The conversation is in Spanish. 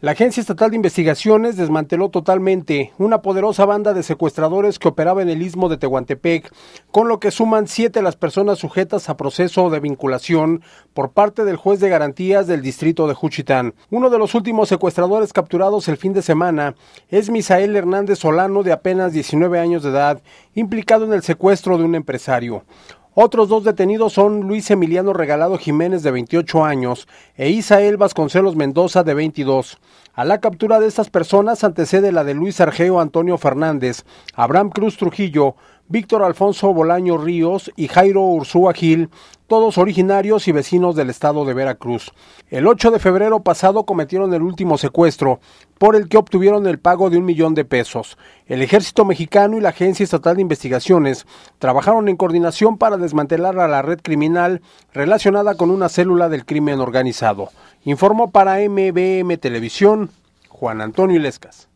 La Agencia Estatal de Investigaciones desmanteló totalmente una poderosa banda de secuestradores que operaba en el istmo de Tehuantepec, con lo que suman siete las personas sujetas a proceso de vinculación por parte del juez de garantías del distrito de Juchitán. Uno de los últimos secuestradores capturados el fin de semana es Misael Hernández Solano, de apenas 19 años de edad, implicado en el secuestro de un empresario. Otros dos detenidos son Luis Emiliano Regalado Jiménez de 28 años e Isael Vasconcelos Mendoza de 22. A la captura de estas personas antecede la de Luis Argeo Antonio Fernández, Abraham Cruz Trujillo, Víctor Alfonso Bolaño Ríos y Jairo Ursúa Gil, todos originarios y vecinos del estado de Veracruz. El 8 de febrero pasado cometieron el último secuestro, por el que obtuvieron el pago de un millón de pesos. El ejército mexicano y la Agencia Estatal de Investigaciones trabajaron en coordinación para desmantelar a la red criminal relacionada con una célula del crimen organizado. Informó para MBM Televisión Juan Antonio Ilescas.